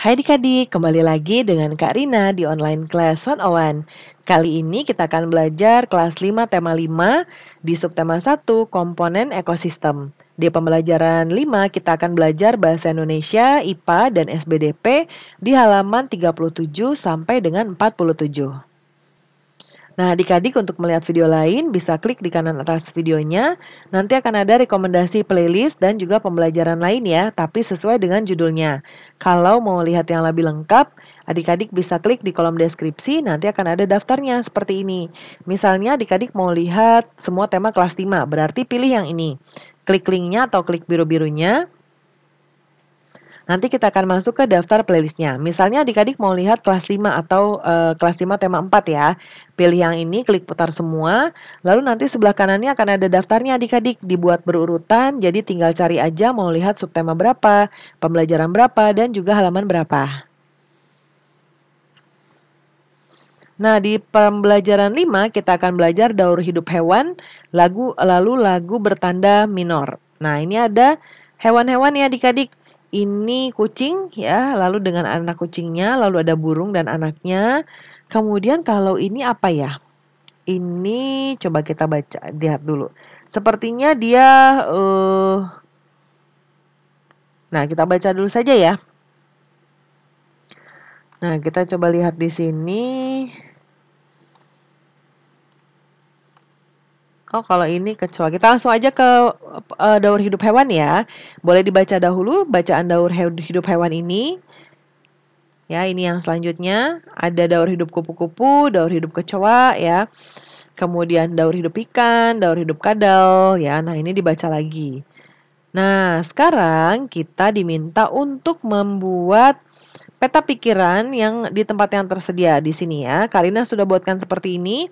Hai adik-adik, kembali lagi dengan Kak Rina di Online Class 101. Kali ini kita akan belajar kelas 5 tema 5 di subtema 1 komponen ekosistem. Di pembelajaran 5 kita akan belajar bahasa Indonesia, IPA, dan SBDP di halaman 37 sampai dengan 47. Nah, adik-adik untuk melihat video lain bisa klik di kanan atas videonya. Nanti akan ada rekomendasi playlist dan juga pembelajaran lain ya, tapi sesuai dengan judulnya. Kalau mau lihat yang lebih lengkap, adik-adik bisa klik di kolom deskripsi, nanti akan ada daftarnya seperti ini. Misalnya adik-adik mau lihat semua tema kelas 5, berarti pilih yang ini. Klik linknya atau klik biru-birunya. Nanti kita akan masuk ke daftar playlistnya. Misalnya adik-adik mau lihat kelas 5 atau e, kelas 5 tema 4 ya. Pilih yang ini, klik putar semua. Lalu nanti sebelah kanannya akan ada daftarnya adik-adik. Dibuat berurutan, jadi tinggal cari aja mau lihat subtema berapa, pembelajaran berapa, dan juga halaman berapa. Nah, di pembelajaran 5 kita akan belajar daur hidup hewan, lagu lalu lagu bertanda minor. Nah, ini ada hewan-hewan ya adik-adik ini kucing ya, lalu dengan anak kucingnya, lalu ada burung dan anaknya. Kemudian kalau ini apa ya? Ini coba kita baca lihat dulu. Sepertinya dia uh, Nah, kita baca dulu saja ya. Nah, kita coba lihat di sini. Oh, kalau ini kecoa. Kita langsung aja ke uh, daur hidup hewan ya. Boleh dibaca dahulu bacaan daur hidup hewan ini. Ya, ini yang selanjutnya ada daur hidup kupu-kupu, daur hidup kecoa ya. Kemudian daur hidup ikan, daur hidup kadal ya. Nah, ini dibaca lagi. Nah, sekarang kita diminta untuk membuat peta pikiran yang di tempat yang tersedia di sini ya. Karina sudah buatkan seperti ini.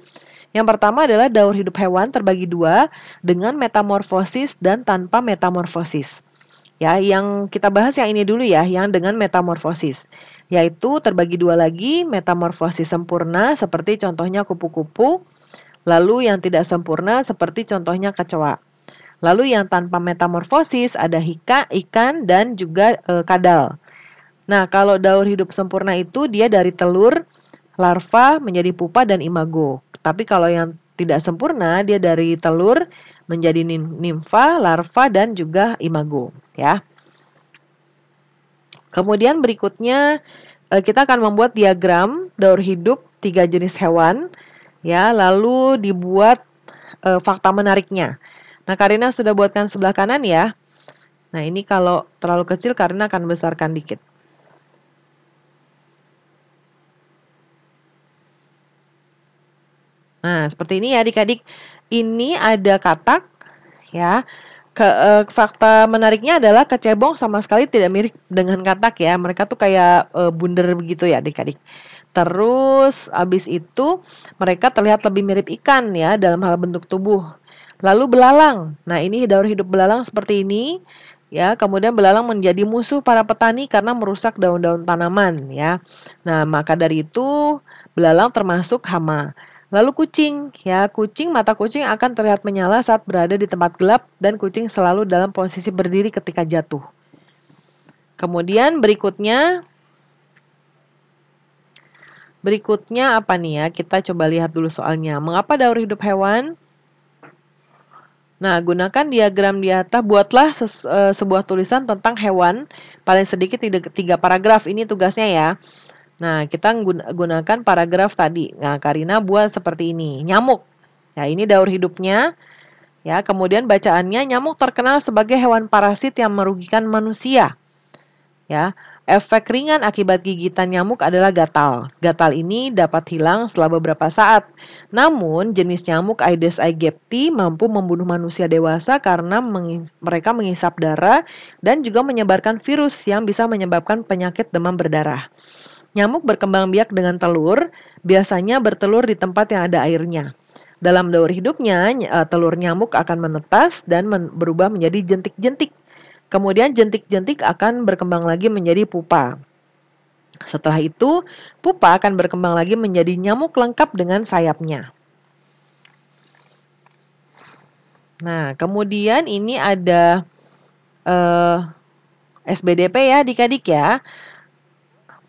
Yang pertama adalah daur hidup hewan terbagi dua dengan metamorfosis dan tanpa metamorfosis. Ya, yang kita bahas yang ini dulu ya, yang dengan metamorfosis. Yaitu terbagi dua lagi, metamorfosis sempurna seperti contohnya kupu-kupu, lalu yang tidak sempurna seperti contohnya kecoa. Lalu yang tanpa metamorfosis ada hika, ikan, dan juga e, kadal. Nah, kalau daur hidup sempurna itu dia dari telur larva menjadi pupa dan imago. Tapi kalau yang tidak sempurna dia dari telur menjadi nimfa, larva dan juga imago, ya. Kemudian berikutnya eh, kita akan membuat diagram daur hidup tiga jenis hewan ya, lalu dibuat e, fakta menariknya. Nah, Karina sudah buatkan sebelah kanan ya. Nah, ini kalau terlalu kecil Karina akan besarkan dikit. Nah, seperti ini ya adik-adik. Ini ada katak ya. Ke, uh, fakta menariknya adalah kecebong sama sekali tidak mirip dengan katak ya. Mereka tuh kayak uh, eh, bundar begitu ya adik-adik. Terus abis itu mereka terlihat lebih mirip ikan ya dalam hal bentuk tubuh. Lalu belalang. Nah, ini daur hidup belalang seperti ini ya. Kemudian belalang menjadi musuh para petani karena merusak daun-daun tanaman ya. Nah, maka dari itu belalang termasuk hama. Lalu kucing, ya kucing mata kucing akan terlihat menyala saat berada di tempat gelap dan kucing selalu dalam posisi berdiri ketika jatuh. Kemudian berikutnya Berikutnya apa nih ya? Kita coba lihat dulu soalnya. Mengapa daur hidup hewan? Nah, gunakan diagram di atas. Buatlah eh, sebuah tulisan tentang hewan. Paling sedikit tiga paragraf. Ini tugasnya ya. Nah, kita gunakan paragraf tadi. Nah, Karina buat seperti ini. Nyamuk. Ya, ini daur hidupnya. Ya, kemudian bacaannya nyamuk terkenal sebagai hewan parasit yang merugikan manusia. Ya, efek ringan akibat gigitan nyamuk adalah gatal. Gatal ini dapat hilang setelah beberapa saat. Namun, jenis nyamuk Aedes aegypti mampu membunuh manusia dewasa karena mengis mereka mengisap darah dan juga menyebarkan virus yang bisa menyebabkan penyakit demam berdarah. Nyamuk berkembang biak dengan telur, biasanya bertelur di tempat yang ada airnya. Dalam daur hidupnya, eh, telur nyamuk akan menetas dan berubah menjadi jentik-jentik. Kemudian jentik-jentik akan berkembang lagi menjadi pupa. Setelah itu, pupa akan berkembang lagi menjadi nyamuk lengkap dengan sayapnya. Nah, kemudian ini ada eh, SBDP ya, adik ya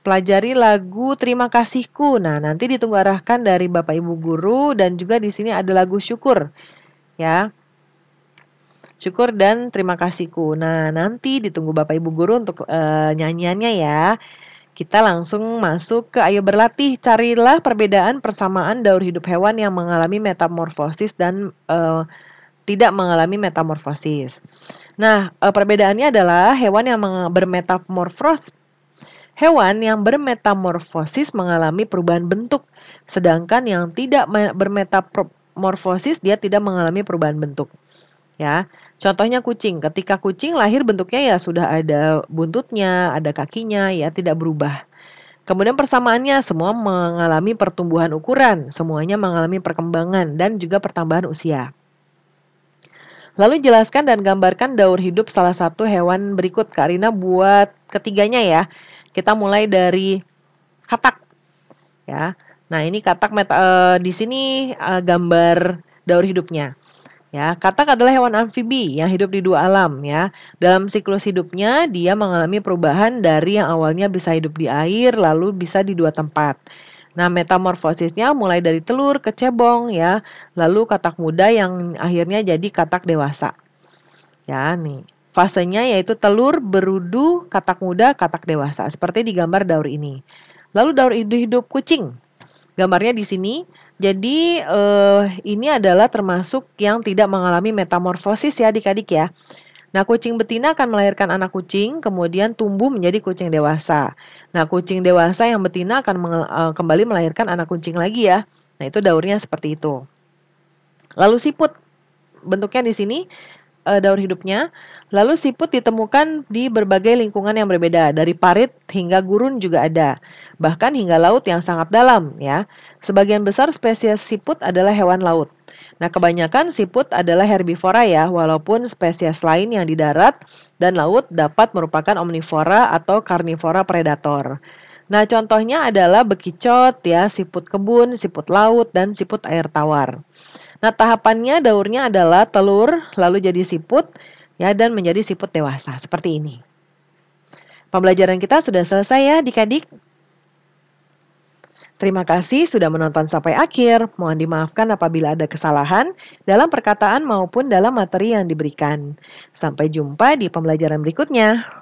pelajari lagu Terima Kasihku. Nah, nanti ditunggu arahkan dari Bapak Ibu guru dan juga di sini ada lagu Syukur. Ya. Syukur dan Terima Kasihku. Nah, nanti ditunggu Bapak Ibu guru untuk e, nyanyiannya ya. Kita langsung masuk ke ayo berlatih, carilah perbedaan persamaan daur hidup hewan yang mengalami metamorfosis dan e, tidak mengalami metamorfosis. Nah, eh, perbedaannya adalah hewan yang bermetamorfosis Hewan yang bermetamorfosis mengalami perubahan bentuk, sedangkan yang tidak bermetamorfosis dia tidak mengalami perubahan bentuk. Ya, contohnya kucing. Ketika kucing lahir bentuknya ya sudah ada buntutnya, ada kakinya, ya tidak berubah. Kemudian persamaannya semua mengalami pertumbuhan ukuran, semuanya mengalami perkembangan dan juga pertambahan usia. Lalu jelaskan dan gambarkan daur hidup salah satu hewan berikut. Karina buat ketiganya ya. Kita mulai dari katak. Ya. Nah, ini katak meta, uh, di sini uh, gambar daur hidupnya. Ya, katak adalah hewan amfibi yang hidup di dua alam ya. Dalam siklus hidupnya dia mengalami perubahan dari yang awalnya bisa hidup di air lalu bisa di dua tempat. Nah, metamorfosisnya mulai dari telur ke cebong ya, lalu katak muda yang akhirnya jadi katak dewasa. Ya, nih. Fasenya yaitu telur, berudu, katak muda, katak dewasa seperti di gambar daur ini. Lalu daur hidup kucing. Gambarnya di sini. Jadi eh, ini adalah termasuk yang tidak mengalami metamorfosis ya adik-adik ya. Nah, kucing betina akan melahirkan anak kucing, kemudian tumbuh menjadi kucing dewasa. Nah, kucing dewasa yang betina akan eh, kembali melahirkan anak kucing lagi ya. Nah, itu daurnya seperti itu. Lalu siput. Bentuknya di sini uh, eh, daur hidupnya. Lalu siput ditemukan di berbagai lingkungan yang berbeda, dari parit hingga gurun juga ada, bahkan hingga laut yang sangat dalam ya. Sebagian besar spesies siput adalah hewan laut. Nah, kebanyakan siput adalah herbivora ya, walaupun spesies lain yang di darat dan laut dapat merupakan omnivora atau karnivora predator. Nah, contohnya adalah bekicot ya, siput kebun, siput laut dan siput air tawar. Nah, tahapannya daurnya adalah telur lalu jadi siput ya dan menjadi siput dewasa seperti ini. Pembelajaran kita sudah selesai ya Adik-adik. Terima kasih sudah menonton sampai akhir. Mohon dimaafkan apabila ada kesalahan dalam perkataan maupun dalam materi yang diberikan. Sampai jumpa di pembelajaran berikutnya.